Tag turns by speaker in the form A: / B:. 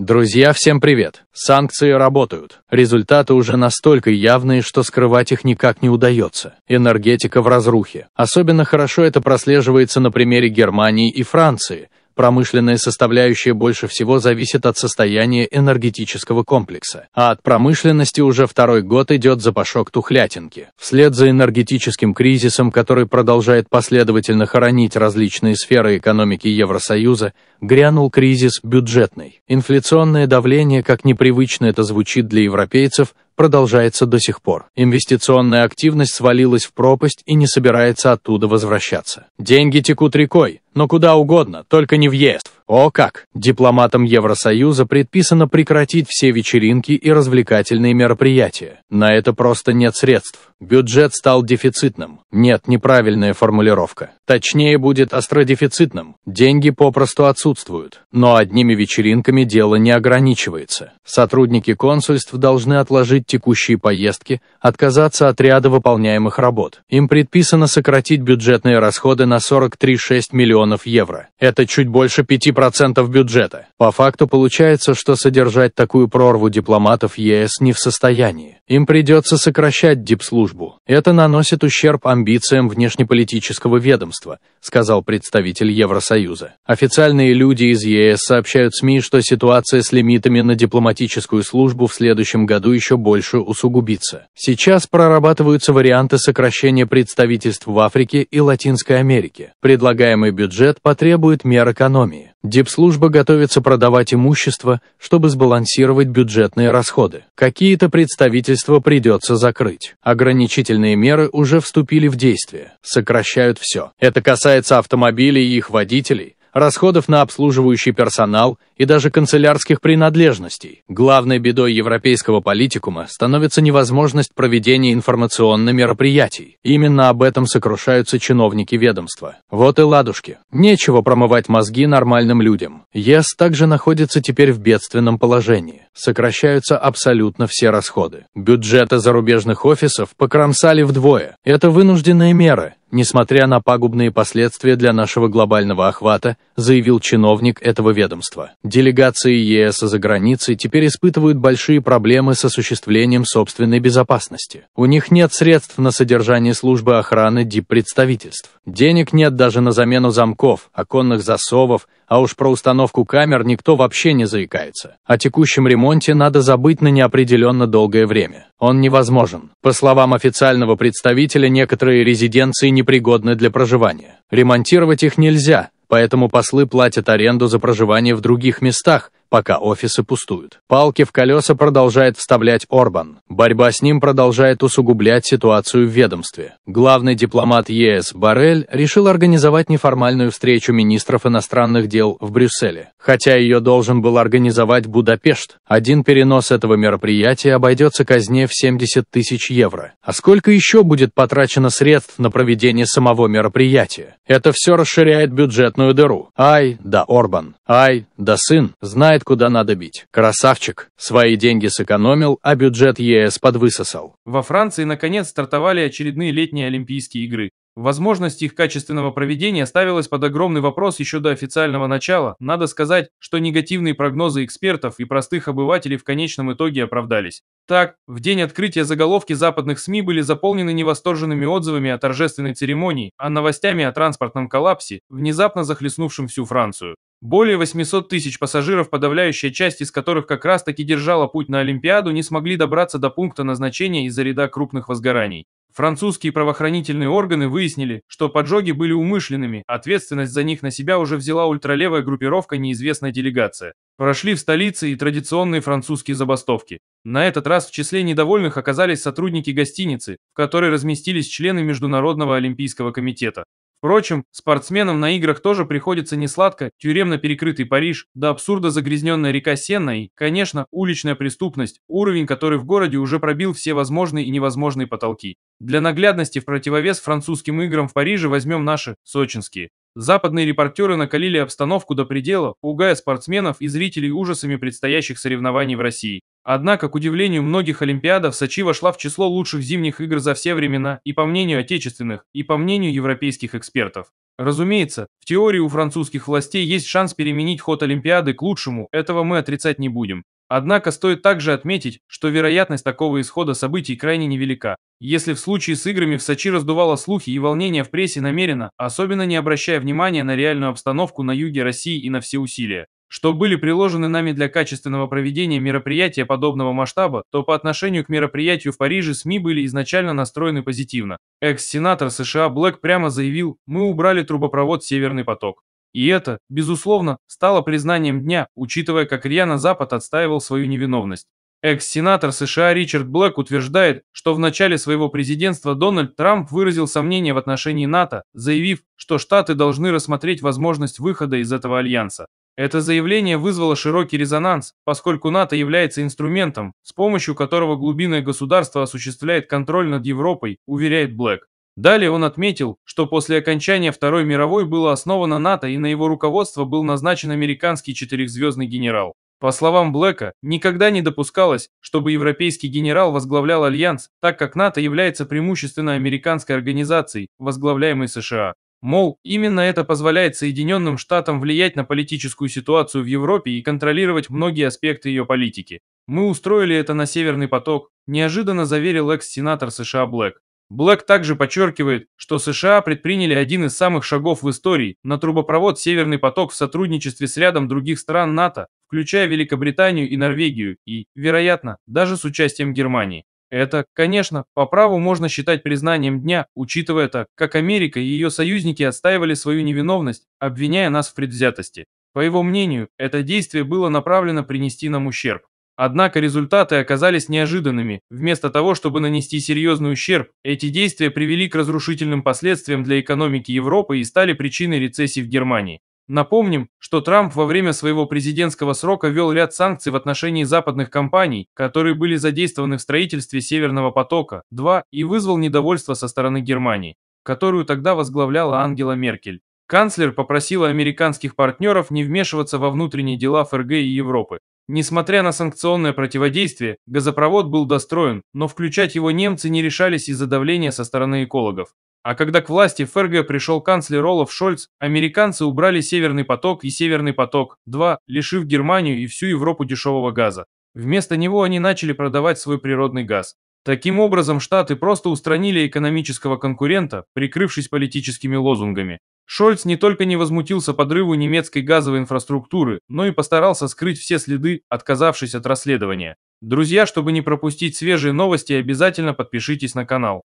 A: Друзья, всем привет! Санкции работают. Результаты уже настолько явные, что скрывать их никак не удается. Энергетика в разрухе. Особенно хорошо это прослеживается на примере Германии и Франции – Промышленная составляющая больше всего зависит от состояния энергетического комплекса, а от промышленности уже второй год идет запашок тухлятинки. Вслед за энергетическим кризисом, который продолжает последовательно хоронить различные сферы экономики Евросоюза, грянул кризис бюджетный. Инфляционное давление, как непривычно это звучит для европейцев, продолжается до сих пор. Инвестиционная активность свалилась в пропасть и не собирается оттуда возвращаться. Деньги текут рекой, но куда угодно, только не в ЕСТ. О как! Дипломатам Евросоюза предписано прекратить все вечеринки и развлекательные мероприятия. На это просто нет средств. Бюджет стал дефицитным. Нет, неправильная формулировка. Точнее будет остродефицитным. Деньги попросту отсутствуют. Но одними вечеринками дело не ограничивается. Сотрудники консульств должны отложить текущие поездки, отказаться от ряда выполняемых работ. Им предписано сократить бюджетные расходы на 43,6 миллионов евро. Это чуть больше 5% 10% бюджета. По факту получается, что содержать такую прорву дипломатов ЕС не в состоянии. Им придется сокращать дипслужбу. Это наносит ущерб амбициям внешнеполитического ведомства, сказал представитель Евросоюза. Официальные люди из ЕС сообщают СМИ, что ситуация с лимитами на дипломатическую службу в следующем году еще больше усугубится. Сейчас прорабатываются варианты сокращения представительств в Африке и Латинской Америке. Предлагаемый бюджет потребует мер экономии. Депслужба готовится продавать имущество, чтобы сбалансировать бюджетные расходы. Какие-то представительства придется закрыть. Ограничительные меры уже вступили в действие. Сокращают все. Это касается автомобилей и их водителей, расходов на обслуживающий персонал – и даже канцелярских принадлежностей. Главной бедой европейского политикума становится невозможность проведения информационных мероприятий Именно об этом сокрушаются чиновники ведомства. Вот и ладушки. Нечего промывать мозги нормальным людям. ЕС также находится теперь в бедственном положении. Сокращаются абсолютно все расходы. Бюджеты зарубежных офисов покромсали вдвое. Это вынужденные меры, несмотря на пагубные последствия для нашего глобального охвата, заявил чиновник этого ведомства. Делегации ЕС за границей теперь испытывают большие проблемы с осуществлением собственной безопасности. У них нет средств на содержание службы охраны диппредставительств. Денег нет даже на замену замков, оконных засовов, а уж про установку камер никто вообще не заикается. О текущем ремонте надо забыть на неопределенно долгое время. Он невозможен. По словам официального представителя, некоторые резиденции непригодны для проживания. Ремонтировать их нельзя, поэтому послы платят аренду за проживание в других местах, пока офисы пустуют. Палки в колеса продолжает вставлять Орбан. Борьба с ним продолжает усугублять ситуацию в ведомстве. Главный дипломат ЕС Барель решил организовать неформальную встречу министров иностранных дел в Брюсселе, хотя ее должен был организовать Будапешт. Один перенос этого мероприятия обойдется казне в 70 тысяч евро. А сколько еще будет потрачено средств на проведение самого мероприятия? Это все расширяет бюджетную дыру. Ай, да Орбан. Ай, да сын. Знает знает, куда надо бить. Красавчик. Свои деньги сэкономил, а бюджет ЕС подвысосал.
B: Во Франции, наконец, стартовали очередные летние Олимпийские игры. Возможность их качественного проведения ставилась под огромный вопрос еще до официального начала. Надо сказать, что негативные прогнозы экспертов и простых обывателей в конечном итоге оправдались. Так, в день открытия заголовки западных СМИ были заполнены невосторженными отзывами о торжественной церемонии, а новостями о транспортном коллапсе, внезапно захлестнувшем всю Францию. Более 800 тысяч пассажиров, подавляющая часть из которых как раз-таки держала путь на Олимпиаду, не смогли добраться до пункта назначения из-за ряда крупных возгораний. Французские правоохранительные органы выяснили, что поджоги были умышленными, ответственность за них на себя уже взяла ультралевая группировка неизвестная делегация. Прошли в столице и традиционные французские забастовки. На этот раз в числе недовольных оказались сотрудники гостиницы, в которой разместились члены Международного олимпийского комитета. Впрочем, спортсменам на играх тоже приходится несладко тюремно перекрытый Париж, до абсурда загрязненная река Сенна и, конечно, уличная преступность, уровень который в городе уже пробил все возможные и невозможные потолки. Для наглядности в противовес французским играм в Париже возьмем наши, сочинские. Западные репортеры накалили обстановку до предела, пугая спортсменов и зрителей ужасами предстоящих соревнований в России. Однако, к удивлению многих олимпиадов, Сочи вошла в число лучших зимних игр за все времена, и по мнению отечественных, и по мнению европейских экспертов. Разумеется, в теории у французских властей есть шанс переменить ход Олимпиады к лучшему, этого мы отрицать не будем. Однако стоит также отметить, что вероятность такого исхода событий крайне невелика. Если в случае с играми в Сочи раздувало слухи и волнения в прессе намеренно, особенно не обращая внимания на реальную обстановку на юге России и на все усилия, что были приложены нами для качественного проведения мероприятия подобного масштаба, то по отношению к мероприятию в Париже СМИ были изначально настроены позитивно. Экс-сенатор США Блэк прямо заявил «Мы убрали трубопровод «Северный поток». И это, безусловно, стало признанием дня, учитывая, как рьяно Запад отстаивал свою невиновность. Экс-сенатор США Ричард Блэк утверждает, что в начале своего президентства Дональд Трамп выразил сомнения в отношении НАТО, заявив, что Штаты должны рассмотреть возможность выхода из этого альянса. Это заявление вызвало широкий резонанс, поскольку НАТО является инструментом, с помощью которого глубинное государство осуществляет контроль над Европой, уверяет Блэк. Далее он отметил, что после окончания Второй мировой было основано НАТО и на его руководство был назначен американский четырехзвездный генерал. По словам Блэка, никогда не допускалось, чтобы европейский генерал возглавлял альянс, так как НАТО является преимущественно американской организацией, возглавляемой США. Мол, именно это позволяет Соединенным Штатам влиять на политическую ситуацию в Европе и контролировать многие аспекты ее политики. Мы устроили это на Северный поток, неожиданно заверил экс-сенатор США Блэк. Блэк также подчеркивает, что США предприняли один из самых шагов в истории на трубопровод «Северный поток» в сотрудничестве с рядом других стран НАТО, включая Великобританию и Норвегию и, вероятно, даже с участием Германии. Это, конечно, по праву можно считать признанием дня, учитывая то, как Америка и ее союзники отстаивали свою невиновность, обвиняя нас в предвзятости. По его мнению, это действие было направлено принести нам ущерб. Однако результаты оказались неожиданными. Вместо того, чтобы нанести серьезный ущерб, эти действия привели к разрушительным последствиям для экономики Европы и стали причиной рецессии в Германии. Напомним, что Трамп во время своего президентского срока ввел ряд санкций в отношении западных компаний, которые были задействованы в строительстве Северного потока-2 и вызвал недовольство со стороны Германии, которую тогда возглавляла Ангела Меркель. Канцлер попросила американских партнеров не вмешиваться во внутренние дела ФРГ и Европы. Несмотря на санкционное противодействие, газопровод был достроен, но включать его немцы не решались из-за давления со стороны экологов. А когда к власти в ФРГ пришел канцлер Олаф Шольц, американцы убрали «Северный поток» и «Северный поток-2», лишив Германию и всю Европу дешевого газа. Вместо него они начали продавать свой природный газ. Таким образом, Штаты просто устранили экономического конкурента, прикрывшись политическими лозунгами. Шольц не только не возмутился подрыву немецкой газовой инфраструктуры, но и постарался скрыть все следы, отказавшись от расследования. Друзья, чтобы не пропустить свежие новости, обязательно подпишитесь на канал.